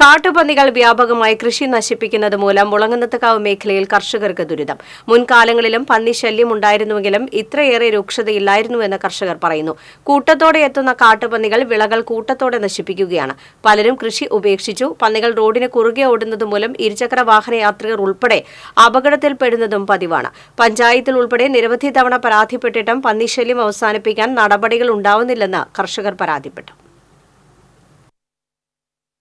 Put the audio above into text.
കാട്ടുപന്നികൾ വ്യാപകമായി കൃഷി നശിപ്പിക്കുന്നത് മൂലം മുളങ്ങുന്നത്തക്കാവ് മേഖലയിൽ കർഷകർക്ക് ദുരിതം മുൻകാലങ്ങളിലും പന്നി ശല്യം ഉണ്ടായിരുന്നുവെങ്കിലും ഇത്രയേറെ രൂക്ഷതയില്ലായിരുന്നുവെന്ന് കർഷകർ പറയുന്നു കൂട്ടത്തോടെ എത്തുന്ന കാട്ടുപന്നികൾ വിളകൾ കൂട്ടത്തോടെ നശിപ്പിക്കുകയാണ് പലരും കൃഷി ഉപേക്ഷിച്ചു പന്നികൾ റോഡിന് കുറുകെ ഓടുന്നത് മൂലം ഇരുചക്ര വാഹന യാത്രികർ ഉൾപ്പെടെ അപകടത്തിൽപ്പെടുന്നതും പതിവാണ് പഞ്ചായത്തിൽ ഉൾപ്പെടെ നിരവധി തവണ പരാതിപ്പെട്ടിട്ടും പന്നിശല്യം അവസാനിപ്പിക്കാൻ നടപടികൾ ഉണ്ടാവുന്നില്ലെന്ന് കർഷകർ പരാതിപ്പെട്ടു